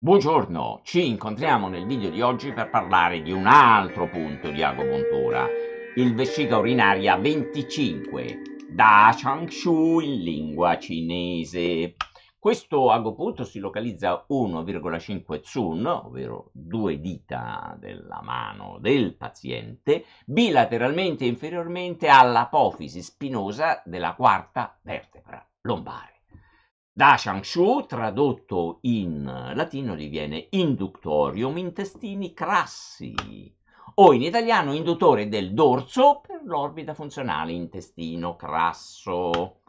Buongiorno, ci incontriamo nel video di oggi per parlare di un altro punto di agopuntura, il vescica urinaria 25, da Changshu in lingua cinese. Questo agopunto si localizza 1,5 tsun, ovvero due dita della mano del paziente, bilateralmente e inferiormente all'apofisi spinosa della quarta vertebra lombare. Da Shangshu, tradotto in latino, diviene inductorium intestini crassi, o in italiano induttore del dorso per l'orbita funzionale intestino crasso.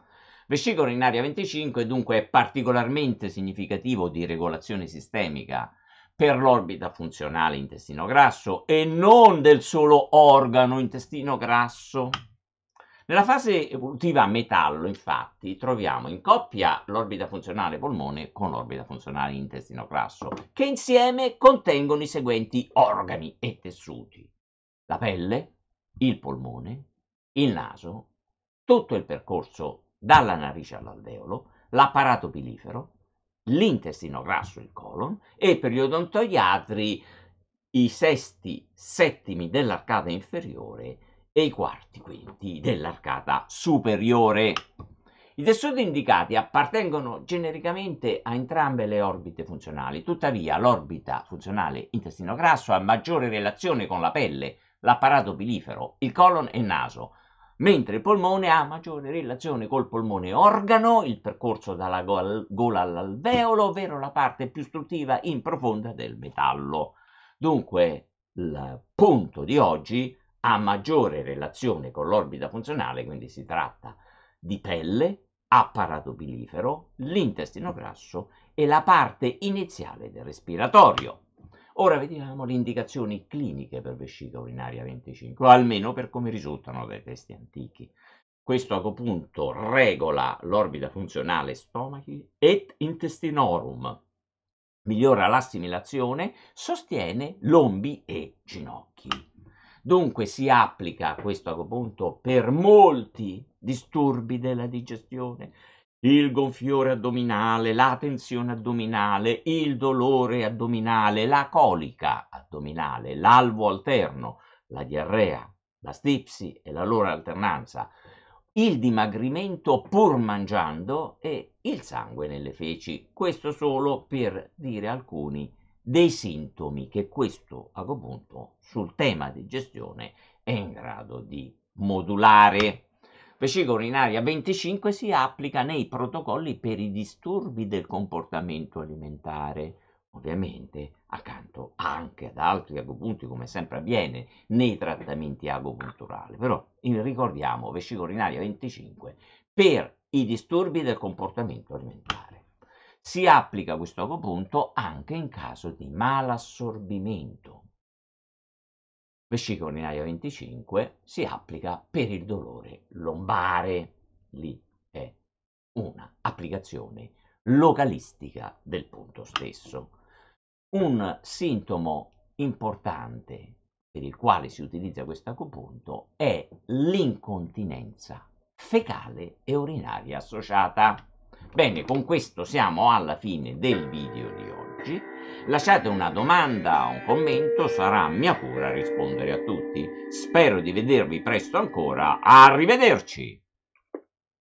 Vescico in 25 dunque è particolarmente significativo di regolazione sistemica per l'orbita funzionale intestino grasso e non del solo organo intestino grasso. Nella fase evolutiva metallo, infatti, troviamo in coppia l'orbita funzionale polmone con l'orbita funzionale intestino grasso, che insieme contengono i seguenti organi e tessuti. La pelle, il polmone, il naso, tutto il percorso dalla narice all'alveolo, l'apparato pilifero, l'intestino grasso, il colon, e per gli odontoiatri i sesti, settimi dell'arcata inferiore e i quarti quinti dell'arcata superiore. I tessuti indicati appartengono genericamente a entrambe le orbite funzionali, tuttavia l'orbita funzionale intestino grasso ha maggiore relazione con la pelle, l'apparato pilifero, il colon e il naso, mentre il polmone ha maggiore relazione col polmone organo, il percorso dalla gola all'alveolo, ovvero la parte più struttiva in profonda del metallo. Dunque, il punto di oggi è ha maggiore relazione con l'orbita funzionale, quindi si tratta di pelle, apparato bilifero, l'intestino grasso e la parte iniziale del respiratorio. Ora vediamo le indicazioni cliniche per vescica urinaria 25, o almeno per come risultano dai testi antichi. Questo agopunto regola l'orbita funzionale stomachi et intestinorum, migliora l'assimilazione, sostiene lombi e ginocchi. Dunque si applica questo agopunto per molti disturbi della digestione, il gonfiore addominale, la tensione addominale, il dolore addominale, la colica addominale, l'alvo alterno, la diarrea, la stipsi e la loro alternanza, il dimagrimento pur mangiando e il sangue nelle feci. Questo solo per dire alcuni dei sintomi che questo punto sul tema di gestione è in grado di modulare. Vescica urinaria 25 si applica nei protocolli per i disturbi del comportamento alimentare, ovviamente accanto anche ad altri agopunti come sempre avviene nei trattamenti agopunturali, però ricordiamo vescica urinaria 25 per i disturbi del comportamento alimentare. Si applica questo nuovo punto anche in caso di malassorbimento. Vescica urinaria 25 si applica per il dolore lombare. Lì è una applicazione localistica del punto stesso. Un sintomo importante per il quale si utilizza questo acupunto è l'incontinenza fecale e urinaria associata. Bene, con questo siamo alla fine del video di oggi. Lasciate una domanda o un commento, sarà mia cura rispondere a tutti. Spero di vedervi presto ancora. Arrivederci!